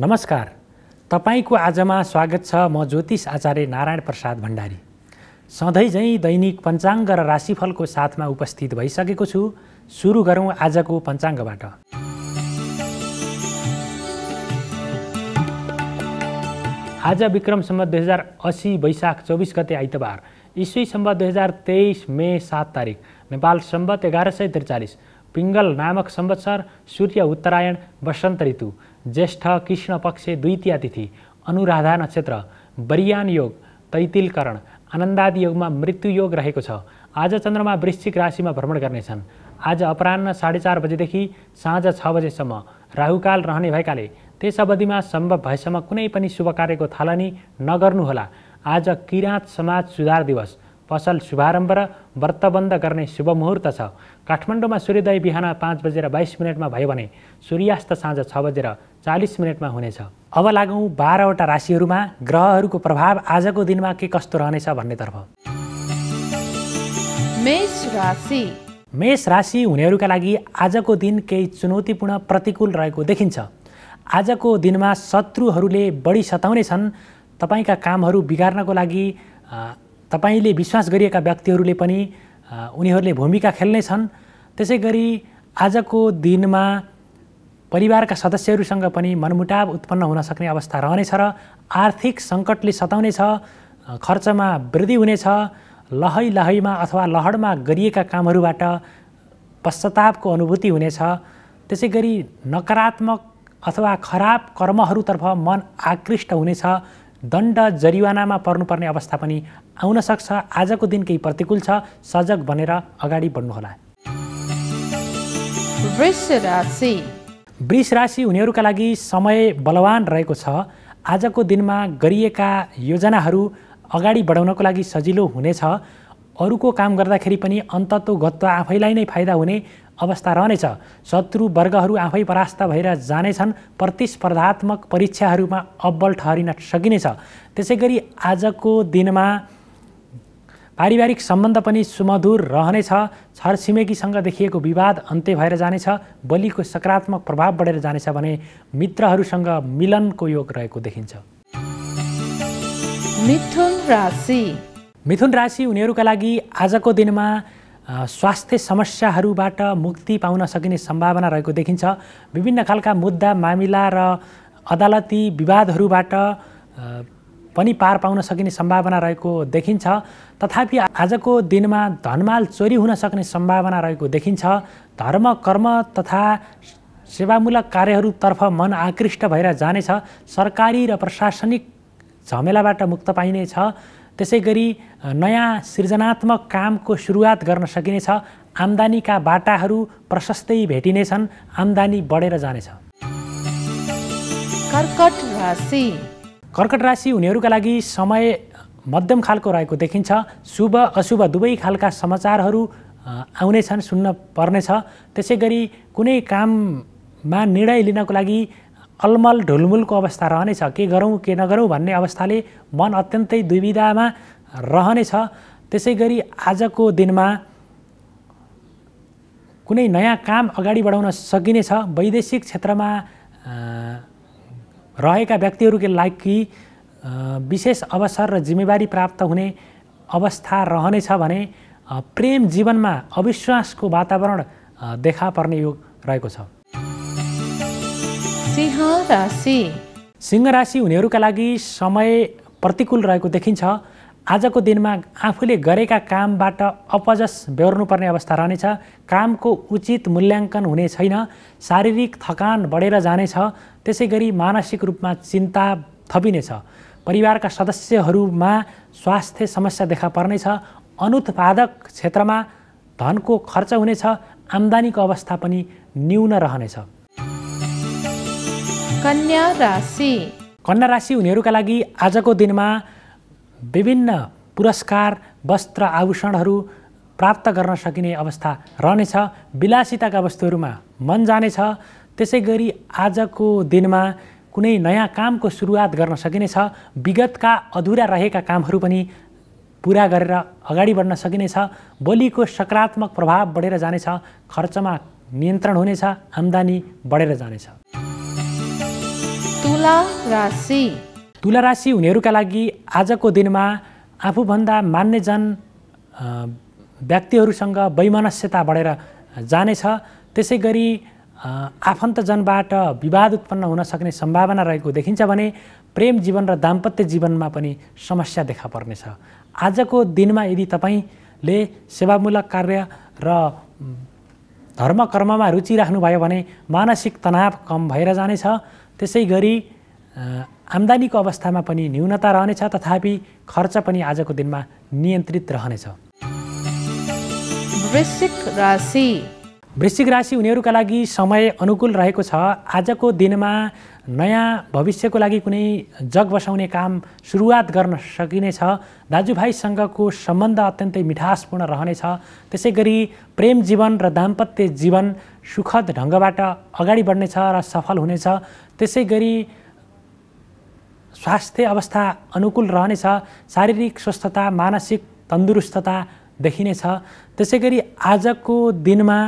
नमस्कार तपाईँको आजमा स्वागत छ म ज्योतिष आचार्य नारायण प्रसाद भण्डारी सधैँ सधैँझै दैनिक पञ्चाङ्ग र राशिफलको साथमा उपस्थित भइसकेको छु सुरु गरौँ आजको पञ्चाङ्गबाट आज विक्रमसम्म दुई हजार असी वैशाख चौबिस गते आइतबार सम्म दुई हजार तेइस मे सात तारिक नेपाल सम्बत एघार सय त्रिचालिस पिङ्गल नामक संवत्सर सूर्य उत्तरायण वसन्त ऋतु ज्येष्ठ कृष्ण पक्ष द्वितीय तिथि अनुराधा नक्षत्र बरियान योग तैतिलकरण आनन्दादि योगमा मृत्यु योग रहेको छ आज चन्द्रमा वृश्चिक राशिमा भ्रमण गर्नेछन् आज अपराह्न साढे चार बजेदेखि साँझ छ बजेसम्म राहुकाल रहने भएकाले त्यस अवधिमा सम्भव भएसम्म कुनै पनि शुभ कार्यको थालनी नगर्नुहोला आज किराँत समाज सुधार दिवस पसल शुभारम्भ र व्रत बन्द गर्ने शुभ मुहुर्त छ काठमाडौँमा सूर्योदय बिहान पाँच बजेर बाइस मिनटमा भयो भने सूर्यास्त साँझ छ बजेर चालिस मिनटमा हुनेछ अब लागौँ बाह्रवटा राशिहरूमा ग्रहहरूको प्रभाव आजको दिनमा के कस्तो रहनेछ भन्नेतर्फ मेष राशि मेष राशि हुनेहरूका लागि आजको दिन केही चुनौतीपूर्ण प्रतिकूल रहेको देखिन्छ आजको दिनमा शत्रुहरूले बढी सताउने छन् तपाईँका कामहरू बिगार्नको लागि तपाईँले विश्वास गरिएका व्यक्तिहरूले पनि उनीहरूले भूमिका खेल्ने छन् त्यसै गरी आजको दिनमा परिवारका सदस्यहरूसँग पनि मनमुटाव उत्पन्न हुन सक्ने अवस्था रहनेछ र आर्थिक सङ्कटले सताउनेछ खर्चमा वृद्धि हुनेछ लहै लहैमा अथवा लहडमा गरिएका कामहरूबाट पश्चातापको अनुभूति हुनेछ त्यसै गरी नकारात्मक अथवा खराब कर्महरूतर्फ मन आकृष्ट हुनेछ दण्ड जरिवानामा पर्नुपर्ने अवस्था पनि आउन सक्छ आजको दिन केही प्रतिकूल छ सजग बनेर अगाडि बढ्नुहोला वृष राशि हुनेहरूका लागि समय बलवान रहेको छ आजको दिनमा गरिएका योजनाहरू अगाडि बढाउनको लागि सजिलो हुनेछ अरूको काम गर्दाखेरि पनि अन्तत्व गत्व आफैलाई नै फाइदा हुने अवस्था रहनेछ वर्गहरू आफै परास्त भएर जानेछन् प्रतिस्पर्धात्मक परीक्षाहरूमा अब्बल ठहरिन सकिनेछ त्यसै गरी आजको दिनमा पारिवारिक सम्बन्ध पनि सुमधुर रहनेछ छरछिमेकीसँग देखिएको विवाद अन्त्य भएर जानेछ बलिको सकारात्मक प्रभाव बढेर जानेछ भने मित्रहरूसँग मिलनको योग रहेको देखिन्छ मिथुन राशि मिथुन राशि उनीहरूका लागि आजको दिनमा स्वास्थ्य समस्याहरूबाट मुक्ति पाउन सकिने सम्भावना रहेको देखिन्छ विभिन्न खालका मुद्दा मामिला र अदालती विवादहरूबाट पनि पार पाउन सकिने सम्भावना रहेको देखिन्छ तथापि आजको दिनमा धनमाल चोरी हुन सक्ने सम्भावना रहेको देखिन्छ धर्म कर्म तथा सेवामूलक कार्यहरूतर्फ मन आकृष्ट भएर जानेछ सरकारी र प्रशासनिक झमेलाबाट मुक्त पाइनेछ त्यसै गरी नयाँ सृजनात्मक कामको सुरुवात गर्न सकिनेछ आम्दानीका बाटाहरू प्रशस्तै भेटिनेछन् आम्दानी बढेर जानेछ कर्कट राशि कर्कट राशि हुनेहरूका लागि समय मध्यम खालको रहेको देखिन्छ शुभ अशुभ दुवै खालका समाचारहरू आउनेछन् सुन्न पर्नेछ त्यसै गरी कुनै काममा निर्णय लिनको लागि अलमल ढुलमुलको अवस्था रहनेछ के गरौँ के नगरौँ भन्ने अवस्थाले मन अत्यन्तै दुविधामा रहनेछ त्यसै गरी आजको दिनमा कुनै नयाँ काम अगाडि बढाउन सकिनेछ वैदेशिक क्षेत्रमा रहेका व्यक्तिहरूको लागि विशेष अवसर र जिम्मेवारी प्राप्त हुने अवस्था रहनेछ भने प्रेम जीवनमा अविश्वासको वातावरण देखा पर्ने योग रहेको छ सिंह राशि हुनेहरूका लागि समय प्रतिकूल रहेको देखिन्छ आजको दिनमा आफूले गरेका कामबाट अपजस बेहोर्नुपर्ने अवस्था रहनेछ कामको उचित मूल्याङ्कन हुने छैन शारीरिक थकान बढेर जानेछ त्यसै गरी मानसिक रूपमा चिन्ता थपिनेछ परिवारका सदस्यहरूमा स्वास्थ्य समस्या देखा पर्नेछ अनुत्पादक क्षेत्रमा धनको खर्च हुनेछ आम्दानीको अवस्था पनि न्यून रहनेछ कन्या राशि कन्या राशि हुनेहरूका लागि आजको दिनमा विभिन्न पुरस्कार वस्त्र आभूषणहरू प्राप्त गर्न सकिने अवस्था रहनेछ विलासिताका वस्तुहरूमा मन जानेछ त्यसै गरी आजको दिनमा कुनै नयाँ कामको सुरुवात गर्न सकिनेछ विगतका अधुरा रहेका कामहरू पनि पुरा गरेर अगाडि बढ्न सकिनेछ बोलीको सकारात्मक प्रभाव बढेर जानेछ खर्चमा नियन्त्रण हुनेछ आम्दानी बढेर जानेछ तुला राशि तुला राशि हुनेहरूका लागि आजको दिनमा आफूभन्दा मान्यजन व्यक्तिहरूसँग वैमनस्यता बढेर जानेछ त्यसै गरी आफन्तजनबाट विवाद उत्पन्न हुन सक्ने सम्भावना रहेको देखिन्छ भने प्रेम जीवन र दाम्पत्य जीवनमा पनि समस्या देखा पर्नेछ आजको दिनमा यदि तपाईँले सेवामूलक कार्य र धर्म कर्ममा रुचि राख्नुभयो भने मानसिक तनाव कम भएर जानेछ त्यसै गरी आम्दानीको अवस्थामा पनि न्यूनता रहनेछ तथापि खर्च पनि आजको दिनमा नियन्त्रित रहनेछ वृश्चिक राशि वृश्चिक राशि उनीहरूका लागि समय अनुकूल रहेको छ आजको दिनमा नयाँ भविष्यको लागि कुनै जग बसाउने काम सुरुवात गर्न सकिनेछ दाजुभाइसँगको सम्बन्ध अत्यन्तै मिठासपूर्ण रहनेछ त्यसै गरी प्रेम जीवन र दाम्पत्य जीवन सुखद ढङ्गबाट अगाडि बढ्नेछ र सफल हुनेछ त्यसै गरी स्वास्थ्य अवस्था अनुकूल रहनेछ शारीरिक स्वस्थता मानसिक तन्दुरुस्तता देखिनेछ त्यसै गरी आजको दिनमा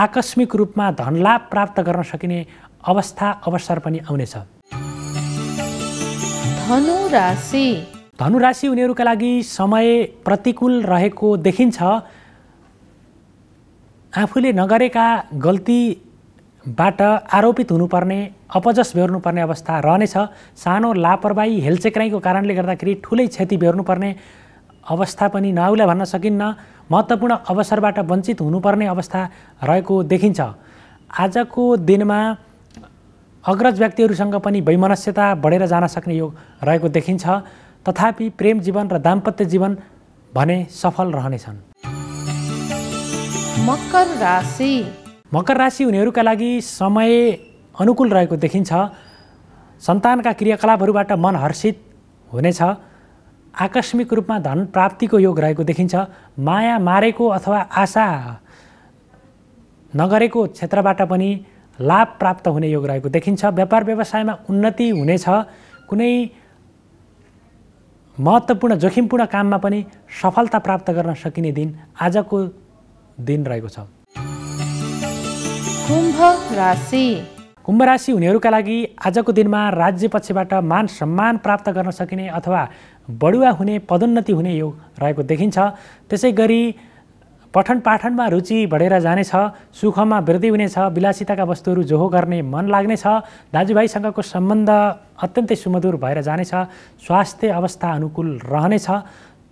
आकस्मिक रूपमा धनलाभ प्राप्त गर्न सकिने अवस्था अवसर पनि आउनेछ धनु राशि धनु राशि उनीहरूका लागि समय प्रतिकूल रहेको देखिन्छ आफूले नगरेका गल्तीबाट आरोपित हुनुपर्ने अपजस बेहोर्नुपर्ने अवस्था रहनेछ सानो लापरवाही हेलचेक्राइको कारणले गर्दाखेरि ठुलै क्षति बेहोर्नुपर्ने अवस्था पनि नआउला भन्न सकिन्न महत्त्वपूर्ण अवसरबाट वञ्चित हुनुपर्ने अवस्था रहेको देखिन्छ आजको दिनमा अग्रज व्यक्तिहरूसँग पनि वैमनस्यता बढेर जान सक्ने योग रहेको देखिन्छ तथापि प्रेम जीवन र दाम्पत्य जीवन भने सफल रहनेछन् मकर राशि मकर राशि हुनेहरूका लागि समय अनुकूल रहेको देखिन्छ सन्तानका क्रियाकलापहरूबाट मन हर्षित हुनेछ आकस्मिक रूपमा धन प्राप्तिको योग रहेको देखिन्छ माया मारेको अथवा आशा नगरेको क्षेत्रबाट पनि लाभ प्राप्त हुने योग रहेको देखिन्छ व्यापार व्यवसायमा उन्नति हुनेछ कुनै महत्त्वपूर्ण जोखिमपूर्ण काममा पनि सफलता प्राप्त गर्न सकिने दिन आजको दिन रहेको छ कुम्भ राशि कुम्भ राशि हुनेहरूका लागि आजको दिनमा राज्य पक्षबाट मान सम्मान प्राप्त गर्न सकिने अथवा बढुवा हुने पदोन्नति हुने योग रहेको देखिन्छ त्यसै गरी पठन पाठनमा रुचि बढेर जानेछ सुखमा वृद्धि हुनेछ विलासिताका वस्तुहरू जोहो गर्ने मन लाग्नेछ दाजुभाइसँगको सम्बन्ध अत्यन्तै सुमधुर भएर जानेछ स्वास्थ्य अवस्था अनुकूल रहनेछ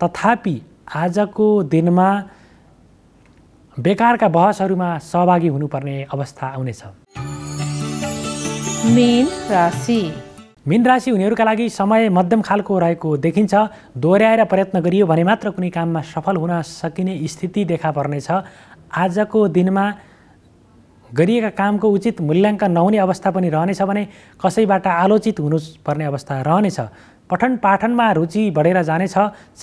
तथापि आजको दिनमा बेकारका बहसहरूमा सहभागी हुनुपर्ने अवस्था आउनेछ मीन राशि मीन राशि हुनेहरूका लागि समय मध्यम खालको रहेको देखिन्छ दोहोऱ्याएर प्रयत्न गरियो भने मात्र कुनै काममा सफल हुन सकिने स्थिति देखा पर्नेछ आजको दिनमा गरिएका कामको उचित मूल्याङ्कन नहुने अवस्था पनि रहनेछ भने कसैबाट आलोचित हुनुपर्ने अवस्था रहनेछ पठन पाठनमा रुचि बढेर जानेछ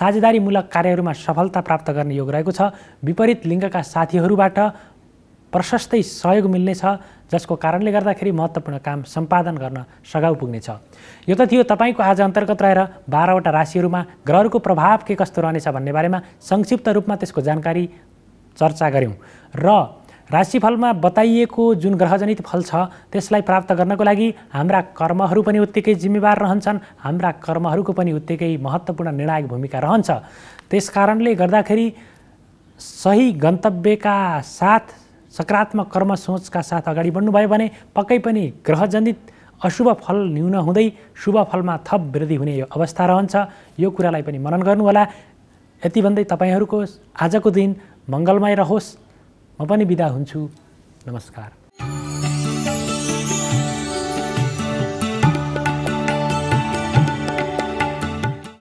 साझेदारीमूलक कार्यहरूमा सफलता प्राप्त गर्ने योग रहेको छ विपरीत लिङ्गका साथीहरूबाट प्रशस्तै सहयोग मिल्नेछ जसको कारणले गर्दाखेरि महत्त्वपूर्ण काम सम्पादन गर्न सघाउ पुग्नेछ यो त थियो तपाईँको आज अन्तर्गत रहेर बाह्रवटा राशिहरूमा ग्रहहरूको प्रभाव के कस्तो रहनेछ भन्ने बारेमा संक्षिप्त रूपमा त्यसको जानकारी चर्चा गऱ्यौँ र राशिफलमा बताइएको जुन ग्रहजनित फल छ त्यसलाई प्राप्त गर्नको लागि हाम्रा कर्महरू पनि उत्तिकै जिम्मेवार रहन्छन् हाम्रा कर्महरूको पनि उत्तिकै महत्त्वपूर्ण निर्णायक भूमिका रहन्छ त्यस कारणले गर्दाखेरि सही गन्तव्यका साथ सकारात्मक कर्म सोचका साथ अगाडि बढ्नुभयो भने पक्कै पनि ग्रहजनित अशुभ फल न्यून हुँदै शुभ फलमा थप वृद्धि हुने यो अवस्था रहन्छ यो कुरालाई पनि मनन गर्नुहोला यति भन्दै तपाईँहरूको आजको दिन मङ्गलमय रहोस् म पनि बिदा हुन्छु नमस्कार